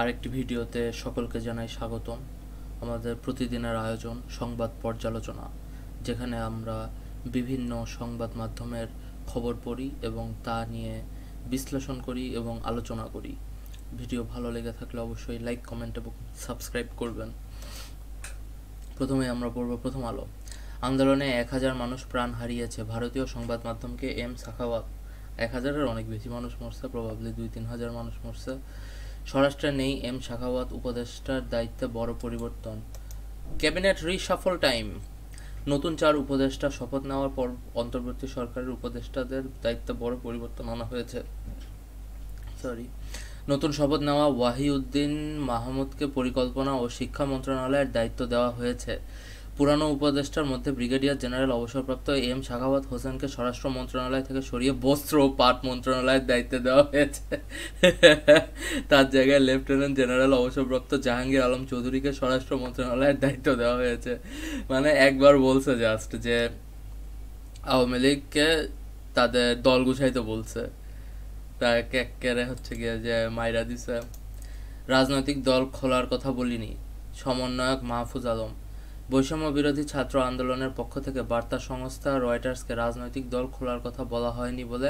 আরেকটি ভিডিওতে সকলকে জানাই স্বাগতম আমাদের প্রতিদিনের আয়োজন সংবাদ পর্যালোচনা যেখানে আমরা বিভিন্ন সংবাদ মাধ্যমের খবর পড়ি এবং তা নিয়ে বিশ্লেষণ করি এবং আলোচনা করি ভিডিও ভালো লেগে থাকলে অবশ্যই লাইক কমেন্ট এবং সাবস্ক্রাইব করবেন প্রথমে আমরা পড়ব প্রথম আলো আন্দোলনে এক হাজার মানুষ প্রাণ হারিয়েছে ভারতীয় সংবাদ মাধ্যমকে এম সাখাওয়াত এক হাজারের অনেক বেশি মানুষ মরছে প্রভাবলি দুই তিন হাজার মানুষ মরছে স্বরাষ্ট্রে নেই এম শাখাওয়াত উপদেষ্টার দায়িত্বে বড় পরিবর্তন ক্যাবিনেট রিসাফল টাইম নতুন চার উপদেষ্টা শপথ নেওয়ার পর অন্তর্বর্তী সরকারের উপদেষ্টাদের দায়িত্বে বড় পরিবর্তন আনা হয়েছে সরি নতুন শপথ নেওয়া ওয়াহিউদ্দিন মাহমুদকে পরিকল্পনা ও শিক্ষা মন্ত্রণালয়ের দায়িত্ব দেওয়া হয়েছে পুরানো উপদেষ্টার মধ্যে ব্রিগেডিয়ার জেনারেল অবসরপ্রাপ্ত এম শাখাবাদ হোসেনকে স্বরাষ্ট্র মন্ত্রণালয় থেকে সরিয়ে বস্ত্র ও পাট মন্ত্রণালয়ের দায়িত্ব দেওয়া হয়েছে তার জায়গায় লেফটেন্যান্ট জেনারেল অবসরপ্রাপ্ত জাহাঙ্গীর আলম চৌধুরীকে স্বরাষ্ট্র মন্ত্রণালয়ের দায়িত্ব দেওয়া হয়েছে মানে একবার বলছে জাস্ট যে আওয়ামী লীগকে তাদের দল গুছাইতে বলছে তাকে একেবারে হচ্ছে গিয়ে যে মাইরা দিছে রাজনৈতিক দল খোলার কথা বলিনি সমন্বয়ক মাহফুজ আলম বৈষম্য বিরোধী ছাত্র আন্দোলনের পক্ষ থেকে বার্তা সংস্থা রয়টার্সকে রাজনৈতিক দল খোলার কথা বলা হয়নি বলে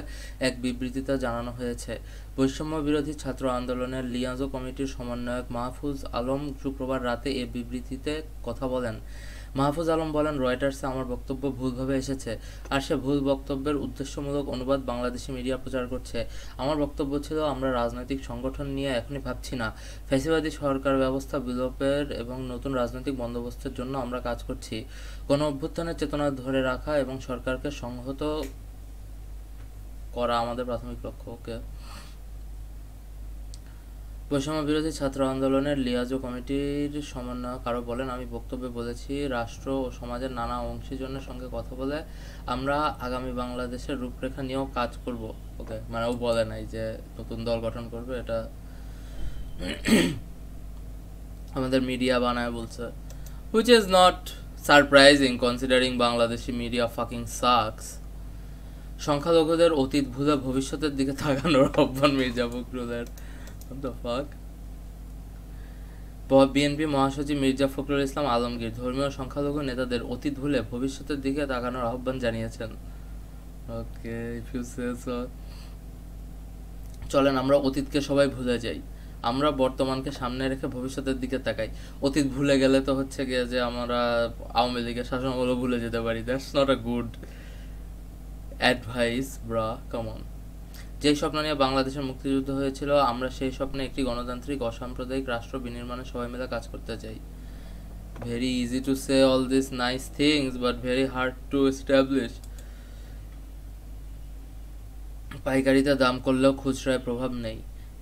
এক বিবৃতিতে জানানো হয়েছে বৈষম্য বিরোধী ছাত্র আন্দোলনের লিয়াজো কমিটির সমন্বয়ক মাহফুজ আলম শুক্রবার রাতে এ বিবৃতিতে কথা বলেন মাহফুজ আলম বলেন রয়টার্সে আমার বক্তব্য ভুলভাবে এসেছে আর সে ভুল বক্তব্যের উদ্দেশ্যমূলক অনুবাদ বাংলাদেশি মিডিয়া প্রচার করছে আমার বক্তব্য ছিল আমরা রাজনৈতিক সংগঠন নিয়ে এখনই ভাবছি না ফ্যাসিবাদী সরকার ব্যবস্থা বিলোপের এবং নতুন রাজনৈতিক বন্দোবস্তের জন্য আমরা কাজ করছি গণ অভ্যুত্থানের চেতনা ধরে রাখা এবং সরকারকে সংহত করা আমাদের প্রাথমিক ওকে বৈষম্য বিরোধী ছাত্র আন্দোলনের লিয়াজো কমিটির সমন্বয়ক আরও বলেন আমি বক্তব্যে বলেছি রাষ্ট্র ও সমাজের নানা অংশীজনের সঙ্গে কথা বলে আমরা আগামী বাংলাদেশের রূপরেখা নিয়েও কাজ করব ওকে মানে ও বলে নাই যে নতুন দল গঠন করবে এটা আমাদের মিডিয়া বানায় বলছে which is not surprising considering Bangladeshi media fucking sucks সংখ্যালঘুদের অতীত ভুলে ভবিষ্যতের দিকে তাকানোর আহ্বান মির্জা ফখরুলের বিএনপি মহাসচিব মির্জা ফখরুল ইসলাম আলমগীর ধর্মীয় সংখ্যালঘু নেতাদের অতীত ভুলে ভবিষ্যতের দিকে তাকানোর আহ্বান জানিয়েছেন চলেন আমরা অতীতকে সবাই ভুলে যাই আমরা বর্তমানকে সামনে রেখে ভবিষ্যতের দিকে তাকাই অতীত ভুলে গেলে তো হচ্ছে গিয়ে যে আমরা আওয়ামী লীগের শাসনগুলো ভুলে যেতে পারি that's not a good advice bro come on যে স্বপ্ন নিয়ে বাংলাদেশের মুক্তিযুদ্ধ হয়েছিল আমরা সেই স্বপ্নে একটি গণতান্ত্রিক অসাম্প্রদায়িক রাষ্ট্র বিনির্মাণে সবাই মিলে কাজ করতে চাই very easy to say all this nice things but very hard to establish পাইকারিতে দাম করলেও খুচরায় প্রভাব নেই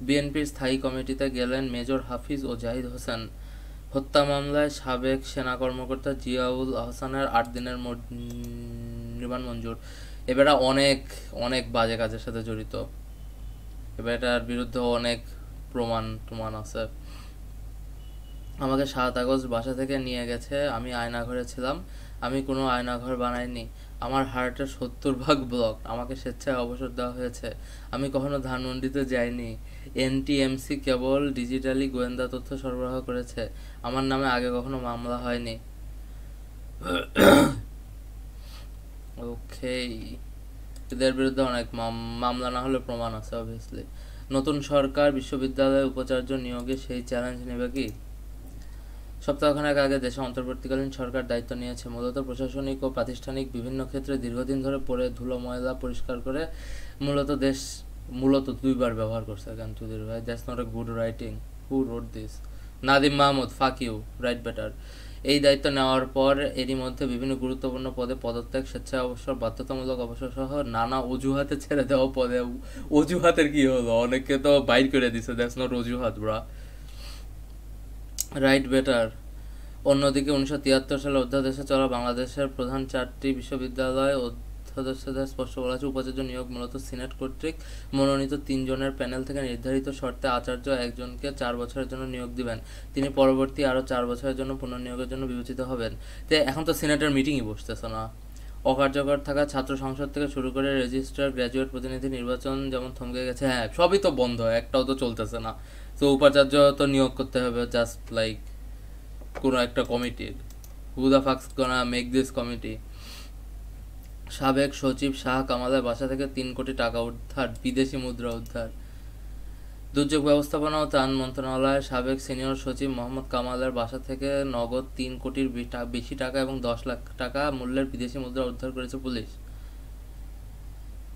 বিএনপির স্থায়ী কমিটিতে গেলেন মেজর হাফিজ ও জাহিদ হোসেন হত্যা মামলায় সাবেক সেনা কর্মকর্তা জিয়াউল আহসানের আট দিনের রিমান্ড মঞ্জুর এবার অনেক অনেক বাজে কাজের সাথে জড়িত এটার বিরুদ্ধে অনেক প্রমাণ প্রমাণ আছে আমাকে সাত আগস্ট বাসা থেকে নিয়ে গেছে আমি আয়নাঘরে ছিলাম আমি কোনো আয়নাঘর বানাইনি আমার হার্টের সত্তর ভাগ ব্লক আমাকে স্বেচ্ছায় অবসর দেওয়া হয়েছে আমি কখনো ধানমন্ডিতে যাইনি এনটিএমসি কেবল ডিজিটালি গোয়েন্দা তথ্য সরবরাহ করেছে আমার নামে আগে কখনো মামলা হয়নি ওকে এদের বিরুদ্ধে অনেক মামলা না হলে প্রমাণ আছে অবভিয়াসলি নতুন সরকার বিশ্ববিদ্যালয়ে উপাচার্য নিয়োগে সেই চ্যালেঞ্জ নেবে কি সপ্তাহখানেক আগে দেশে অন্তর্বর্তীকালীন সরকার দায়িত্ব নিয়েছে মূলত প্রশাসনিক ও প্রাতিষ্ঠানিক বিভিন্ন ক্ষেত্রে দীর্ঘদিন ধরে পড়ে ধুলো ময়লা পরিষ্কার করে মূলত দেশ মূলত দুইবার ব্যবহার করছে কান্তুদের ভাই that's not a good writing who wrote this Nadim Mahmud fuck you right better এই দায়িত্ব নেওয়ার পর এরই মধ্যে বিভিন্ন গুরুত্বপূর্ণ পদে পদত্যাগ স্বেচ্ছায় অবসর বাধ্যতামূলক অবসর সহ নানা অজুহাতে ছেড়ে দেওয়া পদে অজুহাতের কি হলো অনেককে তো বাইর করে দিছে দ্যাটস নট অজুহাত ব্রা রাইট বেটার অন্যদিকে উনিশশো তিয়াত্তর সালে অধ্যাদেশে চলা বাংলাদেশের প্রধান চারটি বিশ্ববিদ্যালয় সদস্যদের স্পষ্ট বলা আছে উপাচার্য নিয়োগ মূলত সিনেট কর্তৃক মনোনীত তিনজনের প্যানেল থেকে নির্ধারিত শর্তে আচার্য একজনকে চার বছরের জন্য নিয়োগ দিবেন তিনি পরবর্তী আরও চার বছরের জন্য পুনর্নিয়োগের জন্য বিবেচিত হবেন তো এখন তো সিনেটের মিটিংই বসতেছে না অকার্যকর থাকা ছাত্র সংসদ থেকে শুরু করে রেজিস্ট্রার গ্র্যাজুয়েট প্রতিনিধি নির্বাচন যেমন থমকে গেছে হ্যাঁ সবই তো বন্ধ একটাও তো চলতেছে না তো উপাচার্য তো নিয়োগ করতে হবে জাস্ট লাইক কোনো একটা কমিটির who the fucks gonna make this committee সাবেক সচিব শাহ কামালের বাসা থেকে তিন কোটি টাকা উদ্ধার বিদেশি মুদ্রা উদ্ধার দুর্যোগ ব্যবস্থাপনা ও ত্রাণ মন্ত্রণালয়ের সাবেক সিনিয়র সচিব মোহাম্মদ কামালের বাসা থেকে নগদ তিন কোটির বেশি টাকা এবং দশ লাখ টাকা মূল্যের বিদেশি মুদ্রা উদ্ধার করেছে পুলিশ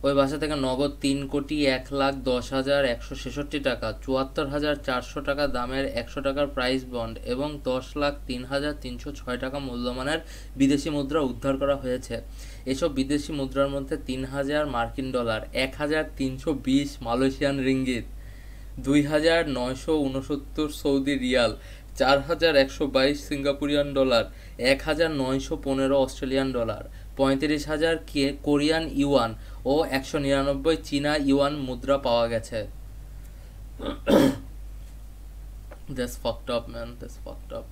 ওই বাসা থেকে নগদ তিন কোটি এক লাখ দশ হাজার একশো ছেষট্টি টাকা চুয়াত্তর হাজার চারশো টাকা দামের একশো টাকার প্রাইস বন্ড এবং দশ লাখ তিন হাজার তিনশো ছয় টাকা মূল্যমানের বিদেশি মুদ্রা উদ্ধার করা হয়েছে এসব বিদেশি মুদ্রার মধ্যে তিন হাজার মার্কিন ডলার এক হাজার তিনশো বিশ মালয়েশিয়ান রিঙ্গিত দুই হাজার নয়শো উনসত্তর সৌদি রিয়াল চার হাজার একশো বাইশ সিঙ্গাপুরিয়ান ডলার এক হাজার নয়শো পনেরো অস্ট্রেলিয়ান ডলার পঁয়ত্রিশ হাজার কে কোরিয়ান ইউয়ান ও একশো নিরানব্বই চীনা ইউয়ান মুদ্রা পাওয়া গেছে that's fucked up man that's fucked up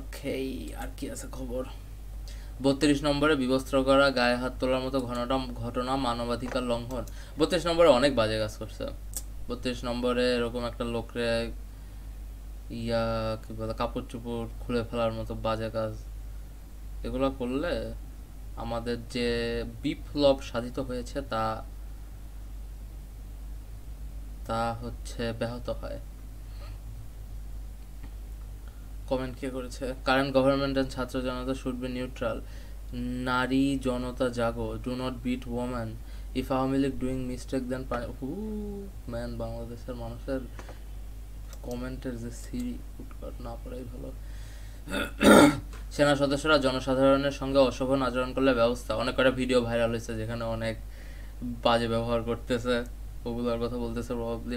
okay আর কি আছে খবর বত্রিশ নম্বরে বিবস্ত্র করা গায়ে হাত তোলার মতো ঘটনা ঘটনা মানবাধিকার লঙ্ঘন বত্রিশ নম্বরে অনেক বাজে কাজ করছে বত্রিশ নম্বরে এরকম একটা লোকরে ইয়া কি বলে কাপড় চোপড় খুলে ফেলার মতো বাজে কাজ এগুলো করলে আমাদের যে বিপ্লব সাধিত হয়েছে তা তা হচ্ছে ব্যাহত হয় কমেন্ট কে করেছে কারেন্ট গভর্নমেন্ট এন্ড ছাত্র জনতা শুড বি নিউট্রাল নারী জনতা জাগো do not beat woman if Awami League doing mistake then who man বাংলাদেশের মানুষের কমেন্টের যে সিরি ফুটকাট না পড়াই ভালো সেনা সদস্যরা জনসাধারণের সঙ্গে অশোভন আচরণ করলে ব্যবস্থা অনেক কটা ভিডিও ভাইরাল হয়েছে যেখানে অনেক বাজে ব্যবহার করতেছে ওগুলোর কথা বলতেছে প্রবাবলি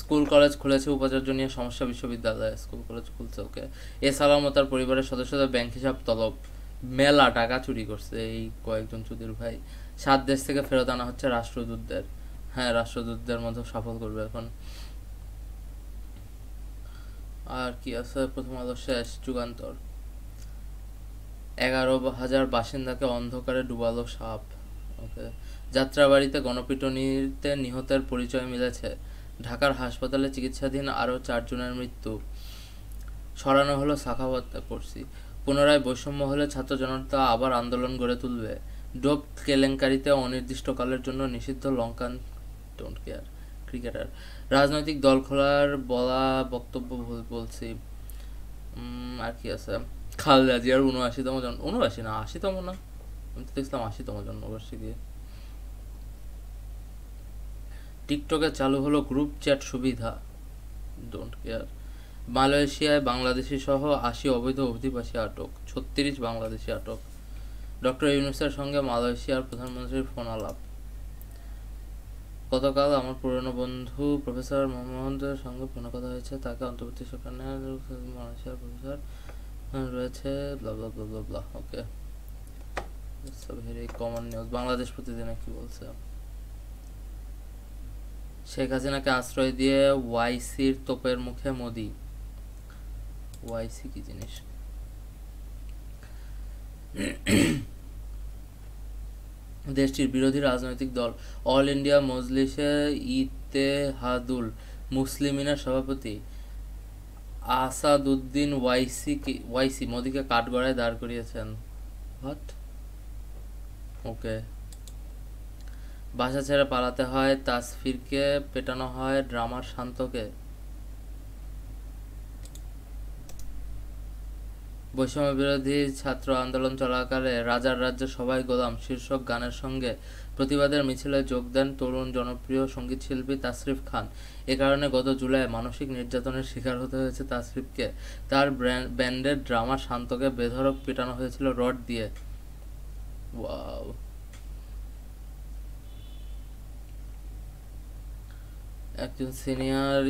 স্কুল কলেজ খুলেছে উপাচার্য নিয়ে সমস্যা বিশ্ববিদ্যালয়ে স্কুল কলেজ খুলছে ওকে এছাড়াও তার পরিবারের সদস্যদের ব্যাংক হিসাব তলব মেলা টাকা চুরি করছে এই কয়েকজন চুদির ভাই সাত দেশ থেকে ফেরত আনা হচ্ছে রাষ্ট্রদূতদের হ্যাঁ রাষ্ট্রদূতদের মধ্যে সফল করবে এখন আর কি আছে প্রথম আলো শেষ যুগান্তর এগারো হাজার বাসিন্দাকে অন্ধকারে ডুবালো সাপ ওকে যাত্রাবাড়িতে গণপিটুনিতে নিহতের পরিচয় মিলেছে ঢাকার হাসপাতালে চিকিৎসাধীন আরও চারজনের মৃত্যু সরানো হলো সাখাওয়াত পড়ছি পুনরায় বৈষম্য হলে ছাত্র জনতা আবার আন্দোলন গড়ে তুলবে ডোপ কেলেঙ্কারিতে অনির্দিষ্টকালের জন্য নিষিদ্ধ লঙ্কান ডোন্ট কেয়ার ক্রিকেটার রাজনৈতিক দল খোলার বলা বক্তব্য বলছি আর কি আছে খালেদা জিয়ার উনআশিতম জন্ম উনআশি না আশিতম না আমি তো দেখছিলাম আশিতম জন্মবার্ষিকী টিকটকে চালু হলো গ্রুপ চ্যাট সুবিধা ডোন্ট কেয়ার মালয়েশিয়ায় বাংলাদেশি সহ আশি অবৈধ অভিবাসী আটক ছত্রিশ বাংলাদেশি আটক ডক্টর ইউনুসের সঙ্গে মালয়েশিয়ার প্রধানমন্ত্রীর ফোন আলাপ গতকাল আমার পুরনো বন্ধু প্রফেসর মোহাম্মদের সঙ্গে ফোনে কথা হয়েছে তাকে অন্তর্বর্তী সেখানের মানুষের প্রফেসর রয়েছে okay very common news Bangladesh প্রতিদিনে কি বলছে শেখ হাসিনাকে আশ্রয় দিয়ে ওয়াইসির তোপের মুখে মোদি ওয়াইসি কি জিনিস দেশটির বিরোধী রাজনৈতিক দল অল ইন্ডিয়া মজলিসে ইতেহাদুল মুসলিমিনার সভাপতি আসাদুদ্দিন ওয়াইসি ওয়াইসি মোদীকে কাঠগড়ায় দাঁড় করিয়েছেন হট ওকে বাসা ছেড়ে পালাতে হয় তাসফিরকে পেটানো হয় ড্রামার শান্তকে বৈষম্য বিরোধী ছাত্র আন্দোলন চলাকালে রাজার রাজ্য সবাই গোলাম শীর্ষক গানের সঙ্গে প্রতিবাদের মিছিলে যোগ দেন তরুণ জনপ্রিয় সঙ্গীতশিল্পী তাসরিফ খান এ কারণে গত জুলাই মানসিক নির্যাতনের শিকার হতে হয়েছে তাসরিফকে তার ব্যান্ডের ড্রামা শান্তকে বেধরক পেটানো হয়েছিল রড দিয়ে ওয়াও একজন সিনিয়র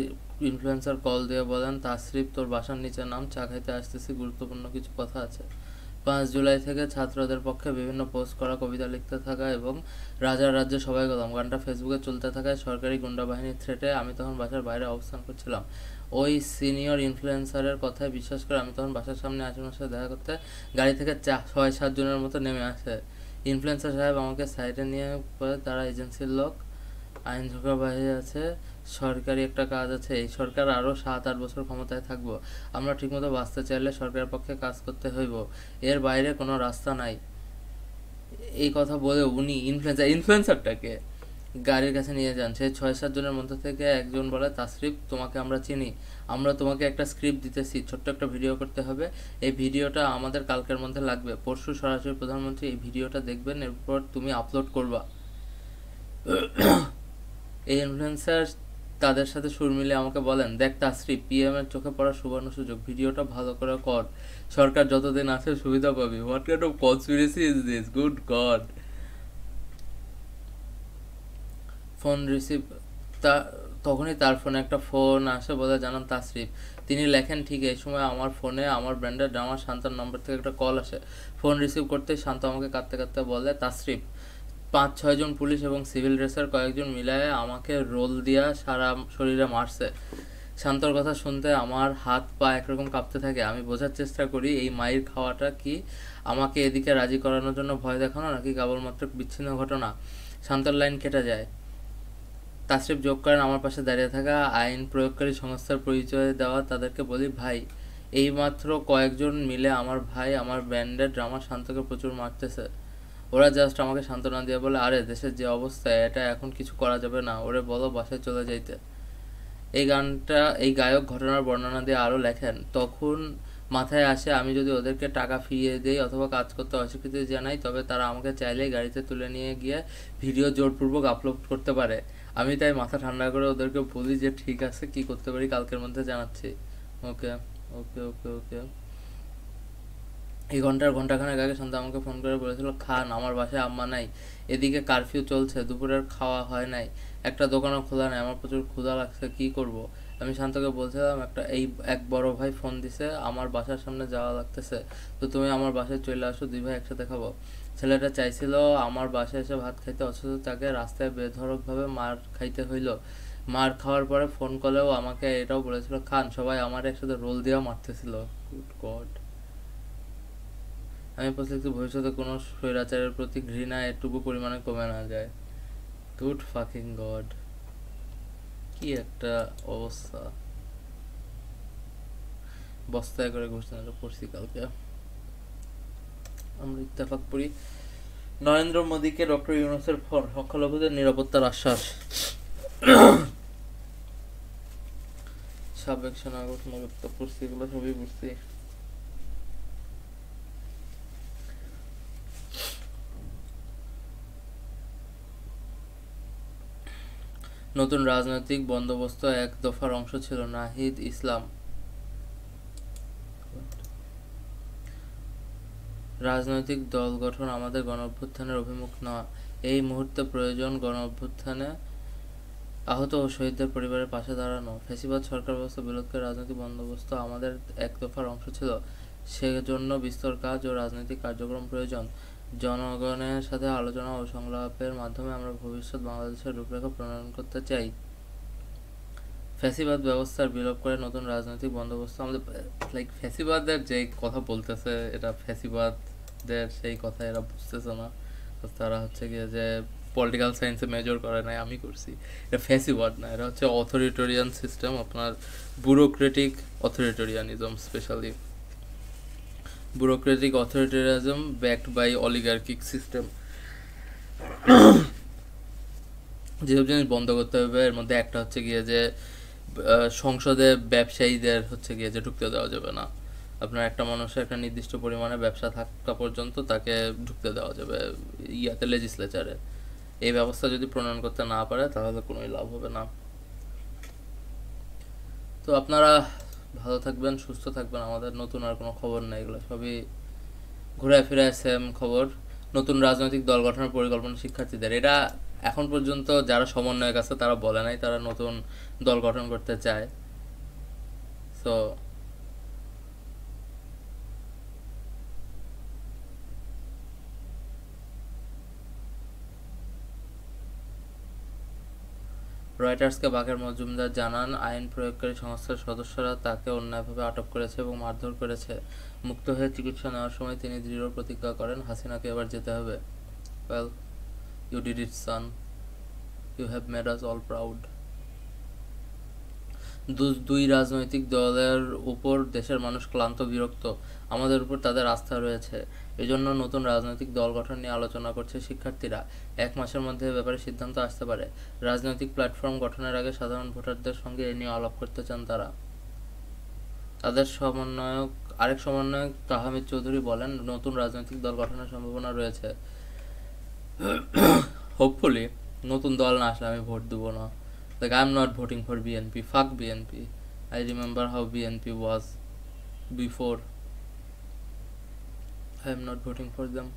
ইনফ্লুয়েন্সার কল দিয়ে বলেন তাসরিফ তোর বাসার নিচে নাম চা খাইতে আসতেছি গুরুত্বপূর্ণ কিছু কথা আছে পাঁচ জুলাই থেকে ছাত্রদের পক্ষে বিভিন্ন পোস্ট করা কবিতা লিখতে থাকা এবং রাজার রাজ্যে সবাই গেলাম গানটা ফেসবুকে চলতে থাকায় সরকারি গুন্ডা বাহিনীর থ্রেটে আমি তখন বাসার বাইরে অবস্থান করছিলাম ওই সিনিয়র ইনফ্লুয়েন্সারের কথায় বিশ্বাস করে আমি তখন বাসার সামনে আশেপাশে দেখা করতে গাড়ি থেকে চা ছয় সাতজনের মতো নেমে আসে ইনফ্লুয়েন্সার সাহেব আমাকে সাইডে নিয়ে তারা এজেন্সির লোক আইন ঝোঁকা বাহিনী আছে সরকারি একটা কাজ আছে এই সরকার আরও সাত আট বছর ক্ষমতায় থাকব আমরা ঠিকমতো বাঁচতে চাইলে সরকারের পক্ষে কাজ করতে হইব এর বাইরে কোনো রাস্তা নাই এই কথা বলে উনি ইনফ্লুয়েন্সার ইনফ্লুয়েন্সারটাকে গাড়ির কাছে নিয়ে যান সেই ছয় সাতজনের মধ্যে থেকে একজন বলে তাসরিফ তোমাকে আমরা চিনি আমরা তোমাকে একটা স্ক্রিপ্ট দিতেছি ছোট্ট একটা ভিডিও করতে হবে এই ভিডিওটা আমাদের কালকের মধ্যে লাগবে পরশু সরাসরি প্রধানমন্ত্রী এই ভিডিওটা দেখবেন এরপর তুমি আপলোড করবা এই ইনফ্লুয়েন্সার তাদের সাথে সুর মিলে আমাকে বলেন দেখ তাশ্রী এর চোখে পড়া সুবর্ণ সুযোগ ভিডিওটা ভালো করে কর সরকার যতদিন আছে সুবিধা পাবি what kind of conspiracy is this good god phone receive তা তখনই তার ফোনে একটা ফোন আসে বলে জানান তাসরিফ তিনি লেখেন ঠিক এই সময় আমার ফোনে আমার ব্র্যান্ডের ড্রামার শান্তার নম্বর থেকে একটা কল আসে ফোন রিসিভ করতে শান্ত আমাকে কাঁদতে কাঁদতে বলে তাসরিফ পাঁচ ছয়জন পুলিশ এবং সিভিল ড্রেসার কয়েকজন মিলায় আমাকে রোল দিয়া সারা শরীরে মারছে শান্তর কথা শুনতে আমার হাত পা একরকম কাঁপতে থাকে আমি বোঝার চেষ্টা করি এই মায়ের খাওয়াটা কি আমাকে এদিকে রাজি করানোর জন্য ভয় দেখানো নাকি কেবলমাত্র বিচ্ছিন্ন ঘটনা শান্তর লাইন কেটে যায় তাসরিফ যোগ করেন আমার পাশে দাঁড়িয়ে থাকা আইন প্রয়োগকারী সংস্থার পরিচয় দেওয়া তাদেরকে বলি ভাই এইমাত্র কয়েকজন মিলে আমার ভাই আমার ব্যান্ডের ড্রামা শান্তকে প্রচুর মারতেছে ওরা জাস্ট আমাকে সান্ত্বনা দিয়ে বলে আরে দেশের যে অবস্থা এটা এখন কিছু করা যাবে না ওরে বলো বাসায় চলে যাইতে এই গানটা এই গায়ক ঘটনার বর্ণনা দিয়ে আরও লেখেন তখন মাথায় আসে আমি যদি ওদেরকে টাকা ফিরিয়ে দিই অথবা কাজ করতে অস্বীকৃতি জানাই তবে তারা আমাকে চাইলেই গাড়িতে তুলে নিয়ে গিয়ে ভিডিও জোরপূর্বক আপলোড করতে পারে আমি তাই মাথা ঠান্ডা করে ওদেরকে বলি যে ঠিক আছে কি করতে পারি কালকের মধ্যে জানাচ্ছি ওকে ওকে ওকে ওকে এই ঘন্টার ঘন্টাখানেক আগে সন্ধ্যা আমাকে ফোন করে বলেছিল খান আমার বাসায় আম্মা নাই এদিকে কারফিউ চলছে দুপুরের খাওয়া হয় নাই একটা দোকানও খোলা নাই আমার প্রচুর ক্ষুধা লাগছে কি করব। আমি শান্তকে বলছিলাম একটা এই এক বড় ভাই ফোন দিছে আমার বাসার সামনে যাওয়া লাগতেছে তো তুমি আমার বাসায় চলে আসো দুই ভাই একসাথে খাবো ছেলেটা চাইছিল আমার বাসায় এসে ভাত খাইতে অথচ তাকে রাস্তায় বেধরকভাবে মার খাইতে হইল মার খাওয়ার পরে ফোন কলেও আমাকে এটাও বলেছিল খান সবাই আমার একসাথে রোল দিয়েও মারতেছিল গুড গড আমি প্রত্যেকটি ভবিষ্যতে কোনো স্বৈরাচারের প্রতি ঘৃণা এটুকু পরিমাণে কমে না যায় গুড ফাকিং গড কি একটা অবস্থা বস্তায় করে ঘোষণাটা পড়ছি কালকে আমরা ইত্তেফাক পড়ি নরেন্দ্র মোদীকে ডক্টর ইউনুসের সংখ্যালঘুদের নিরাপত্তার আশ্বাস সাবেক সেনাগত মুক্ত পড়ছি এগুলো সবই পড়ছি নতুন রাজনৈতিক বন্দোবস্ত এক দফার অংশ ছিল নাহিদ ইসলাম রাজনৈতিক দল গঠন আমাদের গণঅভ্যুত্থানের অভিমুখ নয় এই মুহূর্তে প্রয়োজন গণঅভ্যুত্থানে আহত ও শহীদদের পরিবারের পাশে দাঁড়ানো ফেসিবাদ সরকার ব্যবস্থা বিরোধ রাজনৈতিক বন্দোবস্ত আমাদের এক দফার অংশ ছিল সেজন্য বিস্তর কাজ ও রাজনৈতিক কার্যক্রম প্রয়োজন জনগণের সাথে আলোচনা ও সংলাপের মাধ্যমে আমরা ভবিষ্যৎ বাংলাদেশের রূপরেখা প্রণয়ন করতে চাই ফ্যাসিবাদ ব্যবস্থার বিলোপ করে নতুন রাজনৈতিক বন্দোবস্ত আমাদের লাইক ফ্যাসিবাদের যে কথা বলতেছে এটা ফ্যাসিবাদদের সেই কথা এরা বুঝতেছে না তারা হচ্ছে গিয়ে যে পলিটিক্যাল সায়েন্সে মেজর করে নাই আমি করছি এটা ফ্যাসিবাদ না এটা হচ্ছে অথরিটোরিয়ান সিস্টেম আপনার bureaucratic authoritarianism specially bureaucratic authoritarianism backed by oligarchic system যেসব জিনিস বন্ধ করতে হবে এর মধ্যে একটা হচ্ছে গিয়ে যে সংসদে ব্যবসায়ীদের হচ্ছে গিয়ে যে ঢুকতে দেওয়া যাবে না আপনার একটা মানুষের একটা নির্দিষ্ট পরিমাণে ব্যবসা থাকা পর্যন্ত তাকে ঢুকতে দেওয়া যাবে ইয়াতে লেজিসলেচারে এই ব্যবস্থা যদি প্রণয়ন করতে না পারে তাহলে কোনোই লাভ হবে না তো আপনারা ভালো থাকবেন সুস্থ থাকবেন আমাদের নতুন আর কোনো খবর নাই এগুলো সবই ঘুরে ফিরে সেম খবর নতুন রাজনৈতিক দল গঠনের পরিকল্পনা শিক্ষার্থীদের এটা এখন পর্যন্ত যারা সমন্বয়ক আছে তারা বলে নাই তারা নতুন দল গঠন করতে চায় সো রয়টার্সকে বাঘের মজুমদার জানান আইন প্রয়োগকারী সংস্থার সদস্যরা তাকে অন্যায়ভাবে আটক করেছে এবং মারধর করেছে মুক্ত হয়ে চিকিৎসা নেওয়ার সময় তিনি দৃঢ় প্রতিজ্ঞা করেন হাসিনাকে এবার যেতে হবে well you did it son you have made us all proud দুই রাজনৈতিক দলের উপর দেশের মানুষ ক্লান্ত বিরক্ত আমাদের উপর তাদের আস্থা রয়েছে এজন্য নতুন রাজনৈতিক দল গঠন নিয়ে আলোচনা করছে শিক্ষার্থীরা এক মাসের মধ্যে ব্যাপারে সিদ্ধান্ত আসতে পারে রাজনৈতিক প্ল্যাটফর্ম গঠনের আগে সাধারণ ভোটারদের সঙ্গে এ নিয়ে আলাপ করতে চান তারা তাদের সমন্বয়ক আরেক সমন্বয়ক তাহমিদ চৌধুরী বলেন নতুন রাজনৈতিক দল গঠনের সম্ভাবনা রয়েছে হোপফুলি নতুন দল না আসলে আমি ভোট দেবো না Like I'm not voting for BNP. Fuck BNP. I remember how BNP was before. I am not voting for them.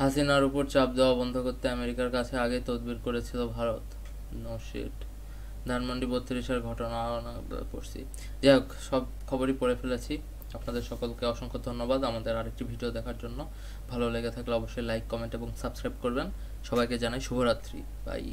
হাসিনার উপর চাপ দেওয়া বন্ধ করতে আমেরিকার কাছে আগে তদবির করেছিল ভারত নো শিট ধানমন্ডি বত্রিশের ঘটনা করছি যাই হোক সব খবরই পড়ে ফেলেছি আপনাদের সকলকে অসংখ্য ধন্যবাদ আমাদের আরেকটি ভিডিও দেখার জন্য ভালো লেগে থাকলে অবশ্যই লাইক কমেন্ট এবং সাবস্ক্রাইব করবেন সবাইকে জানাই শুভরাত্রি বাই